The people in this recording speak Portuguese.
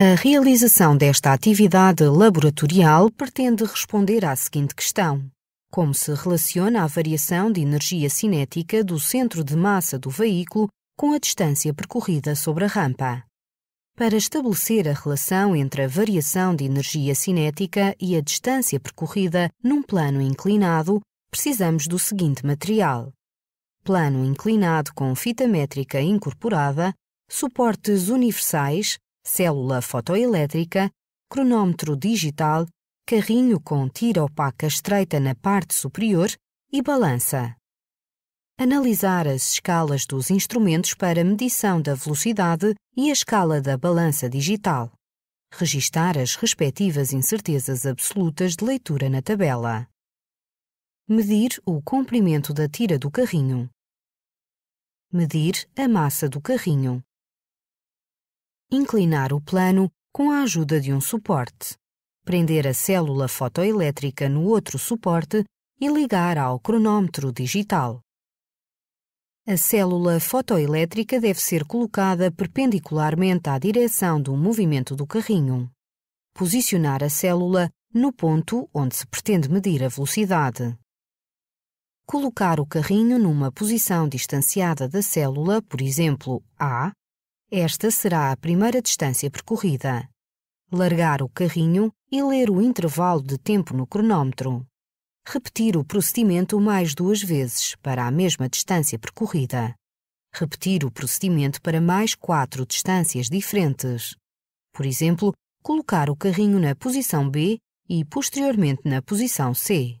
A realização desta atividade laboratorial pretende responder à seguinte questão: como se relaciona a variação de energia cinética do centro de massa do veículo com a distância percorrida sobre a rampa? Para estabelecer a relação entre a variação de energia cinética e a distância percorrida num plano inclinado, precisamos do seguinte material: plano inclinado com fita métrica incorporada, suportes universais, célula fotoelétrica, cronômetro digital, carrinho com tira opaca estreita na parte superior e balança. Analisar as escalas dos instrumentos para medição da velocidade e a escala da balança digital. Registar as respectivas incertezas absolutas de leitura na tabela. Medir o comprimento da tira do carrinho. Medir a massa do carrinho inclinar o plano com a ajuda de um suporte, prender a célula fotoelétrica no outro suporte e ligar ao cronômetro digital. A célula fotoelétrica deve ser colocada perpendicularmente à direção do movimento do carrinho. Posicionar a célula no ponto onde se pretende medir a velocidade. Colocar o carrinho numa posição distanciada da célula, por exemplo, A, esta será a primeira distância percorrida. Largar o carrinho e ler o intervalo de tempo no cronômetro. Repetir o procedimento mais duas vezes para a mesma distância percorrida. Repetir o procedimento para mais quatro distâncias diferentes. Por exemplo, colocar o carrinho na posição B e posteriormente na posição C.